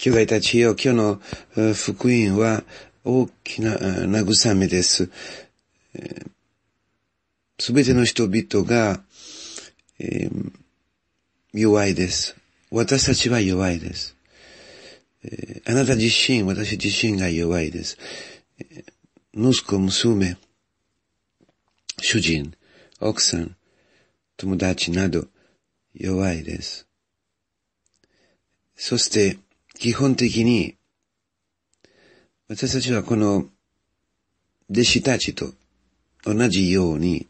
兄弟たちよ、今日の福音は大きな慰めです。すべての人々が、えー、弱いです。私たちは弱いです、えー、あなた自身、私自身が弱いです。えー、息子、娘、主人、奥さん、友達など弱いです。そして、基本的に、私たちはこの弟子たちと同じように、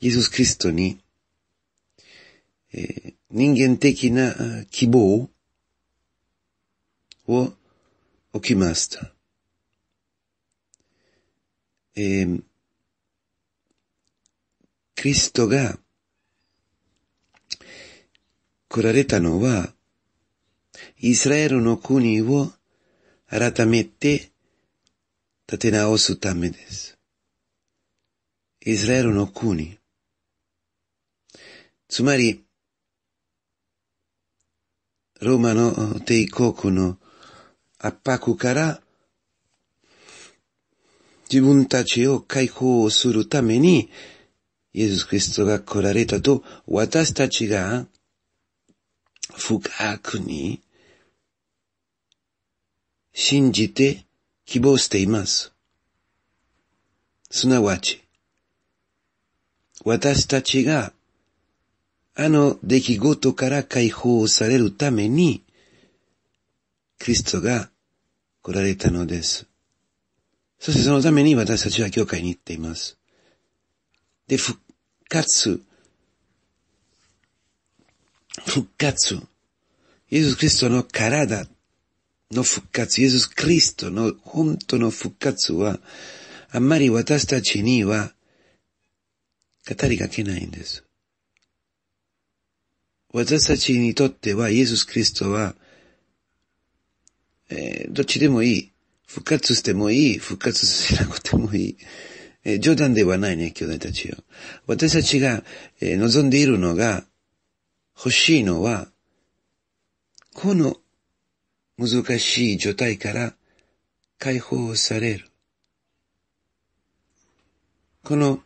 イエス・キリストに、えー、人間的な希望を置きました。えー、キリストが来られたのは、イスラエルの国を改めて立て直すためです。イスラエルの国。つまり、ローマの帝国の圧迫から自分たちを解放するために、イエス・キリストが来られたと、私たちが復くに信じて希望しています。すなわち、私たちがあの出来事から解放されるために、クリストが来られたのです。そしてそのために私たちは教会に行っています。で、復活、復活、イエス・クリストの体の復活、イエス・クリストの本当の復活は、あんまり私たちには語りかけないんです。私たちにとっては、イエス・クリストは、えー、どっちでもいい。復活してもいい。復活しなくてもいい。えー、冗談ではないね、兄弟たちよ。私たちが、えー、望んでいるのが、欲しいのは、この難しい状態から解放される。この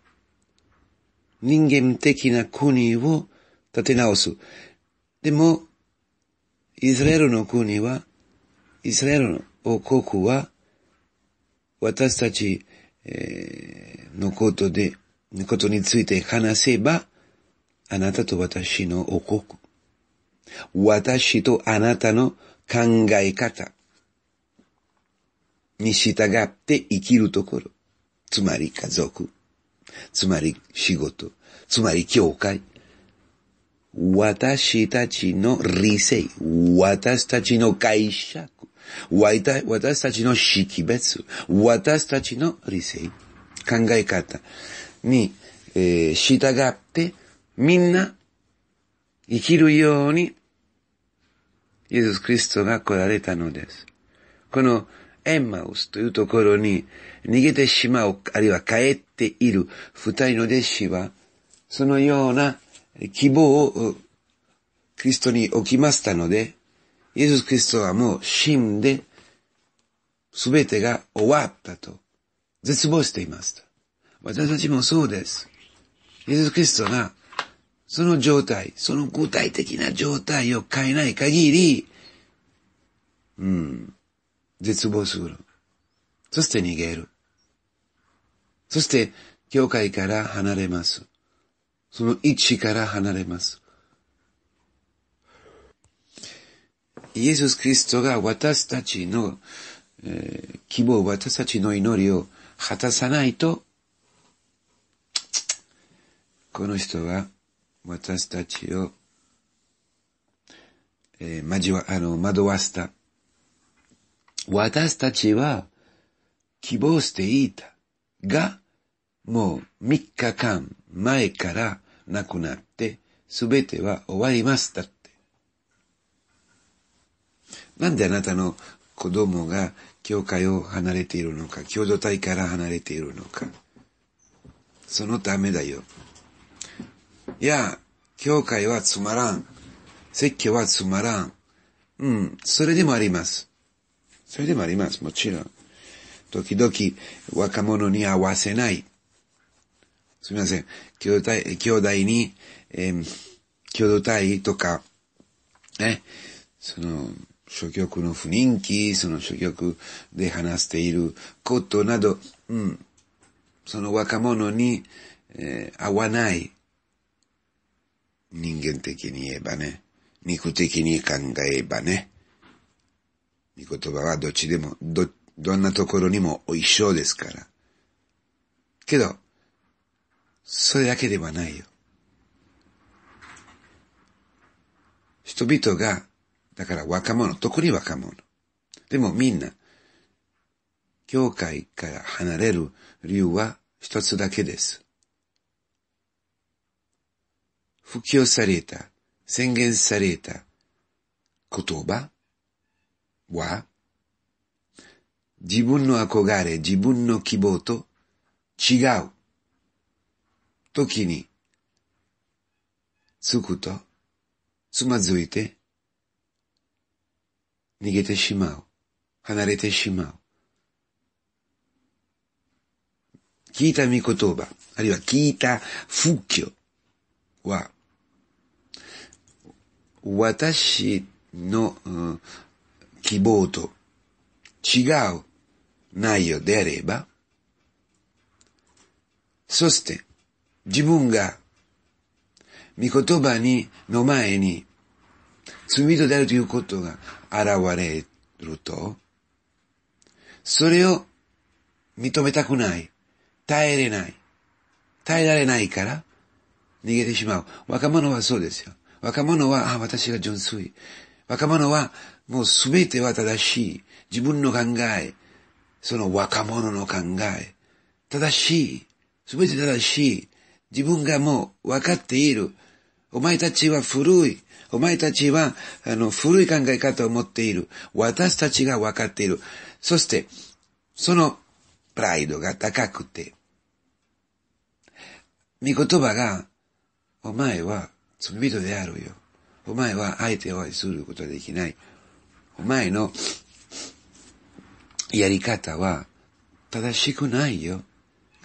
人間的な国を立て直す。でも、イスラエルの国は、イスラエルの王国は、私たち、のことで、のことについて話せば、あなたと私の王国。私とあなたの考え方に従って生きるところ。つまり家族。つまり仕事。つまり教会。私たちの理性。私たちの解釈。私たちの識別。私たちの理性。考え方に、えー、従ってみんな生きるようにイエス・クリストが来られたのです。このエンマウスというところに逃げてしまう、あるいは帰っている二人の弟子は、そのような希望をクリストに置きましたので、イエス・クリストはもう死んで、すべてが終わったと、絶望していました。私たちもそうです。イエス・クリストがその状態、その具体的な状態を変えない限り、うん、絶望する。そして逃げる。そして、教会から離れます。その位置から離れます。イエス・クリストが私たちの、えー、希望、私たちの祈りを果たさないと、この人は私たちを、えー、交わ、あの、惑わした。私たちは希望していた。が、もう3日間前から亡くなって、すべては終わりましたって。なんであなたの子供が教会を離れているのか、共同体から離れているのか。そのためだよ。いや、教会はつまらん。説教はつまらん。うん、それでもあります。それでもあります、もちろん。時々若者に合わせない。すみません。兄弟、兄弟に、えー、兄弟とか、ね、その、諸局の不人気、その諸局で話していることなど、うん、その若者に、えー、合わない。人間的に言えばね、肉的に考えばね、御言葉はどっちでも、ど、どんなところにも一緒ですから。けど、それだけではないよ。人々が、だから若者、特に若者。でもみんな、教会から離れる理由は一つだけです。布教された、宣言された言葉は、自分の憧れ、自分の希望と違う時につくとつまずいて逃げてしまう。離れてしまう。聞いた見言葉、あるいは聞いた復興は私の、うん、希望と違う内容であれば、そして自分が御言葉に、の前に罪とであるということが現れると、それを認めたくない。耐えれない。耐えられないから逃げてしまう。若者はそうですよ。若者は、あ、私が純粋。若者は、もうすべては正しい。自分の考え、その若者の考え、正しい。すべて正しい。自分がもう分かっている。お前たちは古い。お前たちは、あの、古い考え方を持っている。私たちが分かっている。そして、その、プライドが高くて、御言葉が、お前は罪人であるよ。お前は相手を愛することはできない。お前のやり方は正しくないよ。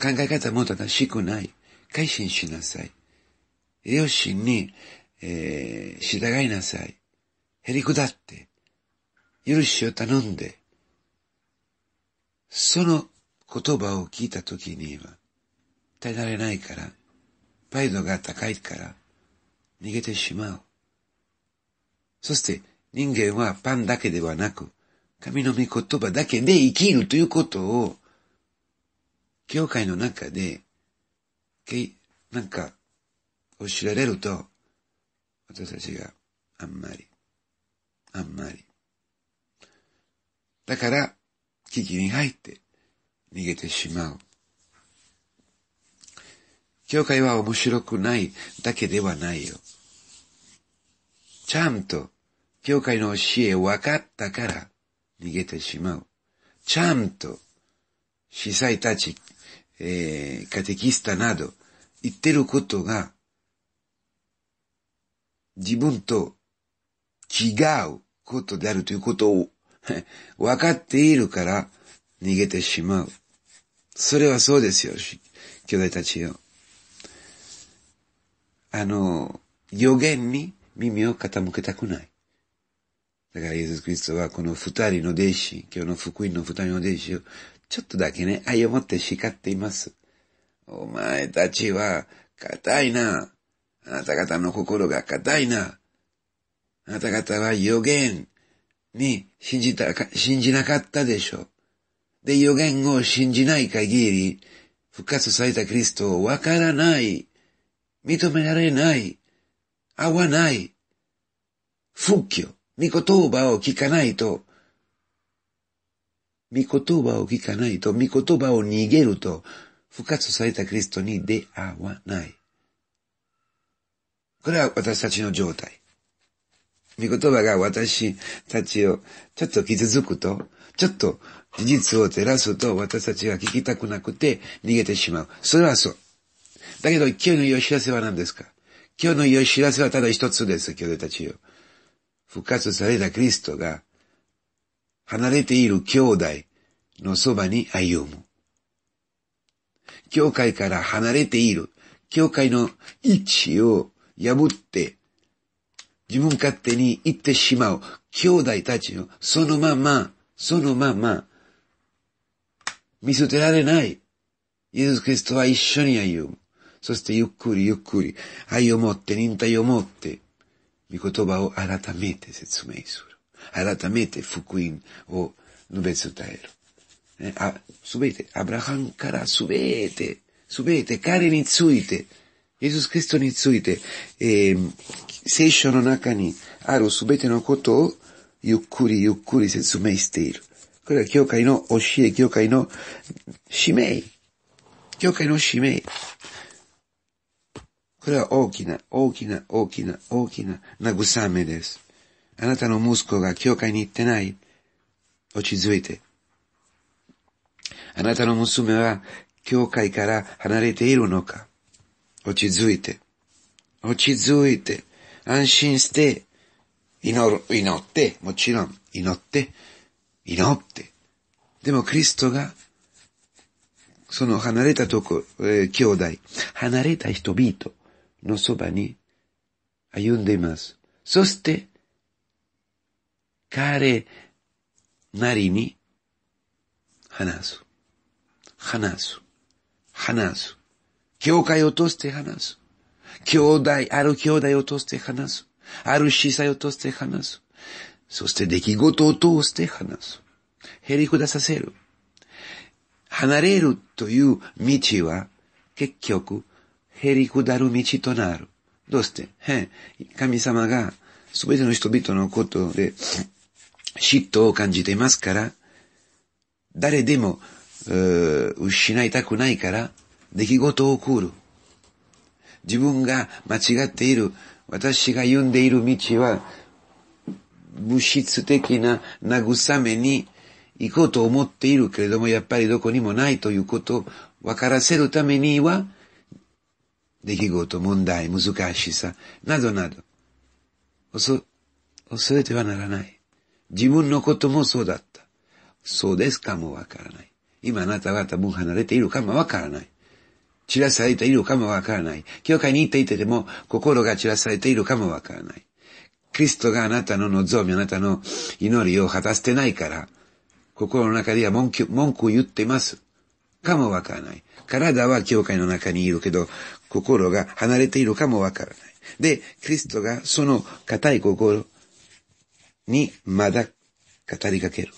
考え方も正しくない。改心しなさい。両親に、えー、従いなさい。へりくだって。許しを頼んで。その言葉を聞いたときには、耐えられないから、態度イドが高いから、逃げてしまう。そして人間はパンだけではなく、神の御言葉だけで生きるということを、教会の中で、けなんか、教えられると、私たちがあんまり、あんまり。だから、危機に入って逃げてしまう。教会は面白くないだけではないよ。ちゃんと、教会の教え分かったから逃げてしまう。ちゃんと、司祭たち、えー、カテキスタなど、言ってることが、自分と違うことであるということを 分かっているから逃げてしまう。それはそうですよ、兄弟たちよ。あの、予言に耳を傾けたくない。だからイエス・キリストはこの二人の弟子、今日の福音の二人の弟子をちょっとだけね、愛を持って叱っています。お前たちは硬いな。あなた方の心が硬いな。あなた方は予言に信じたか、信じなかったでしょう。で、予言を信じない限り、復活されたクリストをわからない認められない、合わない、復旧、見言葉を聞かないと、見言葉を聞かないと、見言葉を逃げると、復活されたクリストに出会わない。これは私たちの状態。見言葉が私たちをちょっと傷つくと、ちょっと事実を照らすと私たちは聞きたくなくて逃げてしまう。それはそう。だけど今日の良い知らせは何ですか今日の良い知らせはただ一つです、兄弟たちよ。復活されたキリストが、離れている兄弟のそばに歩む。教会から離れている、教会の位置を破って、自分勝手に行ってしまう兄弟たちをそのまま、そのまま、見捨てられない。イエス・キリストは一緒に歩む。そしてゆっくりゆっくり愛を持って忍耐を持って御言葉を改めて説明する。改めて福音を述べ伝える。ね、あ、すべて、アブラハンからすべて、すべて彼について、イエス・キリストについて、えー、聖書の中にあるすべてのことをゆっくりゆっくり説明している。これは教会の教え、教会の使命。教会の使命。これは大きな、大きな、大きな、大きな慰めです。あなたの息子が教会に行ってない。落ち着いて。あなたの娘は教会から離れているのか。落ち着いて。落ち着いて。安心して、祈る、祈って、もちろん、祈って、祈って。でもクリストが、その離れたとこ、えー、兄弟、離れた人々、のそばに歩んでいます。そして、彼なりに話す。話す。話す。教会を通して話す。兄弟、ある兄弟を通して話す。ある司祭を通して話す。そして出来事を通して話す。減り下させる。離れるという道は結局へりくだる道となる。どうして神様がすべての人々のことで 嫉妬を感じていますから、誰でも、失いたくないから、出来事を送る。自分が間違っている、私が読んでいる道は、物質的な慰めに行こうと思っているけれども、やっぱりどこにもないということを分からせるためには、出来事、問題、難しさ、などなど、恐、恐れてはならない。自分のこともそうだった。そうですかもわからない。今あなた方も離れているかもわからない。散らされているかもわからない。教会に行っていてでも心が散らされているかもわからない。キリストがあなたの望み、あなたの祈りを果たしてないから、心の中では文句文句を言っています。かもわからない。体は教会の中にいるけど、心が離れているかもわからない。で、キリストがその硬い心にまだ語りかける。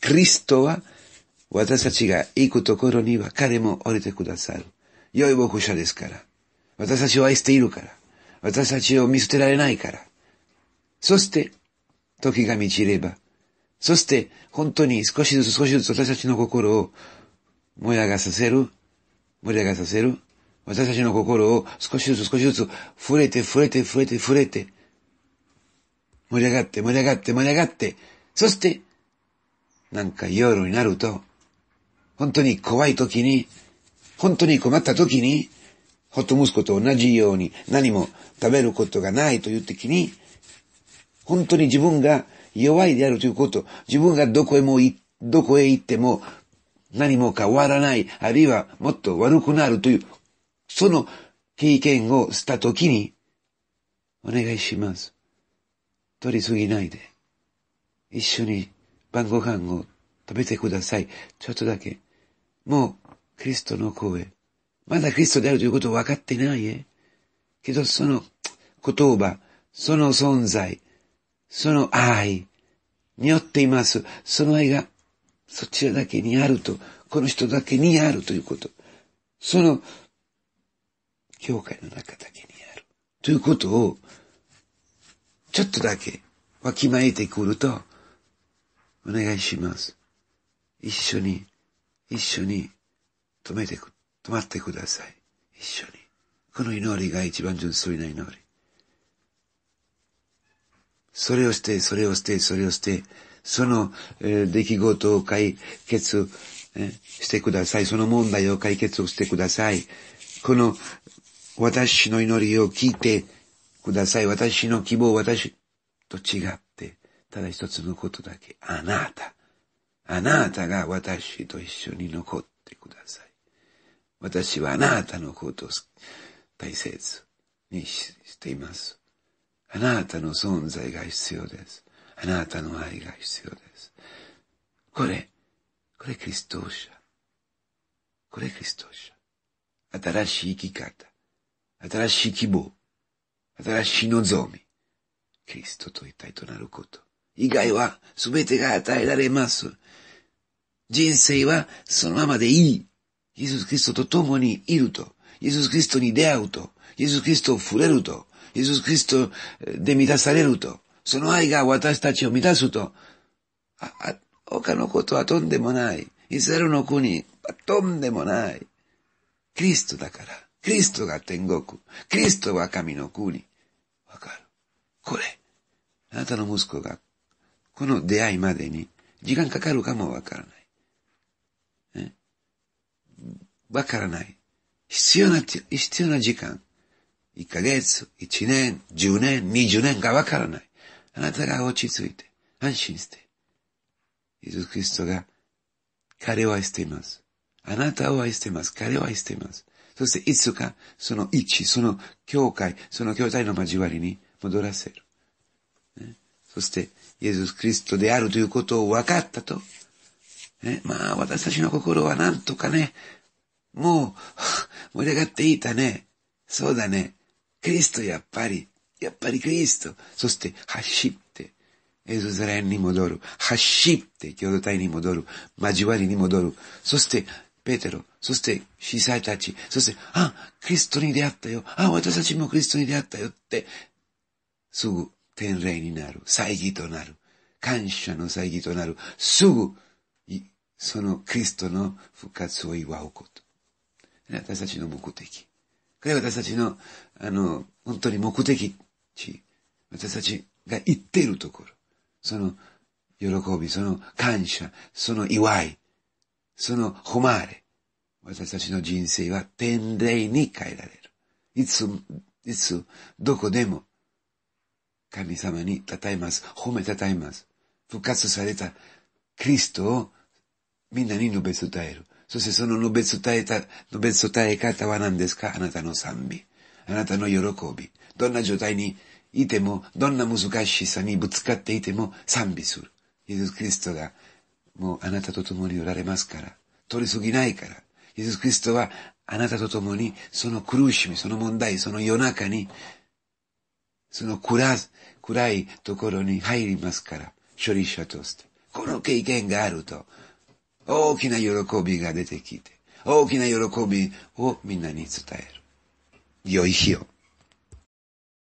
クリストは私たちが行くところには彼も降りてくださる。良い牧者ですから。私たちを愛しているから。私たちを見捨てられないから。そして、時が満ちれば。そして、本当に少しずつ少しずつ私たちの心を燃え上がさせる、盛り上がさせる私たちの心を少しずつ少しずつ触れて触れて触れて触れて、盛り上がって盛り上がって盛り上がって、そして、なんか夜になると、本当に怖い時に、本当に困った時に、ホット息子と同じように何も食べることがないという時に、本当に自分が弱いであるということ、自分がどこへもどこへ行っても何も変わらない、あるいはもっと悪くなるというその経験をしたときに、お願いします。取りすぎないで。一緒に晩ご飯を食べてください。ちょっとだけ。もう、クリストの声。まだクリストであるということを分かってないえ。けど、その言葉、その存在、その愛によっています。その愛がそちらだけにあると、この人だけにあるということ。その教会の中だけにある。ということを、ちょっとだけわきまえてくると、お願いします。一緒に、一緒に、止めてく、止まってください。一緒に。この祈りが一番純粋な祈り。それをして、それをして、それをして、その、えー、出来事を解決、えー、してください。その問題を解決してください。この私の祈りを聞いてください。私の希望、私と違って、ただ一つのことだけ、あなた。あなたが私と一緒に残ってください。私はあなたのことを大切にしています。あなたの存在が必要です。あなたの愛が必要です。これ、これクリスト者。これクリスト者。新しい生き方。新しい希望、新しい望み、キリストと一体となること。以外は全てが与えられます。人生はそのままでいい。イエス・キリストと共にいると、イエス・キリストに出会うと、イエス・キリストを触れると、イエス・キリストで満たされると、その愛が私たちを満たすと、あ、あ、他のことはとんでもない。イスラエルの国はとんでもない。キリストだから。キリストが天国。キリストは神の国。わかる。これ。あなたの息子が、この出会いまでに、時間かかるかもわからない。えわからない。必要な、必要な時間。1ヶ月、1年、10年、20年がわからない。あなたが落ち着いて、安心して。イエス・キリストが、彼を愛しています。あなたを愛しています。彼を愛しています。そしていつかその位置、その教会、その教会の交わりに戻らせる。ね、そして、イエズス・キリストであるということを分かったと。ね、まあ、私たちの心はなんとかね、もう、盛り上がっていたね。そうだね。キリストやっぱり、やっぱりキリスト。そして、走って、エズザレンに戻る。走って、共同体に戻る。交わりに戻る。そして、ペテロ、そして司祭たち、そして、あ、クリストに出会ったよ。あ、私たちもクリストに出会ったよって、すぐ天霊になる。祭儀となる。感謝の祭儀となる。すぐ、そのクリストの復活を祝うこと。私たちの目的。これは私たちの、あの、本当に目的地。私たちが行っているところ。その、喜び、その感謝、その祝い。その誉れ、私たちの人生は天霊に変えられる。いつ、いつ、どこでも、神様に称えます。褒め称えます。復活されたキリストをみんなに述べ伝える。そしてその述べ伝えた、述べ伝え方は何ですかあなたの賛美。あなたの喜び。どんな状態にいても、どんな難しさにぶつかっていても賛美する。イエス・リストがもうあなたと共におられますから、取り過ぎないから、イエス・キリストはあなたと共にその苦しみ、その問題、その夜中に、その暗暗いところに入りますから、処理者として。この経験があると、大きな喜びが出てきて、大きな喜びをみんなに伝える。良い日を。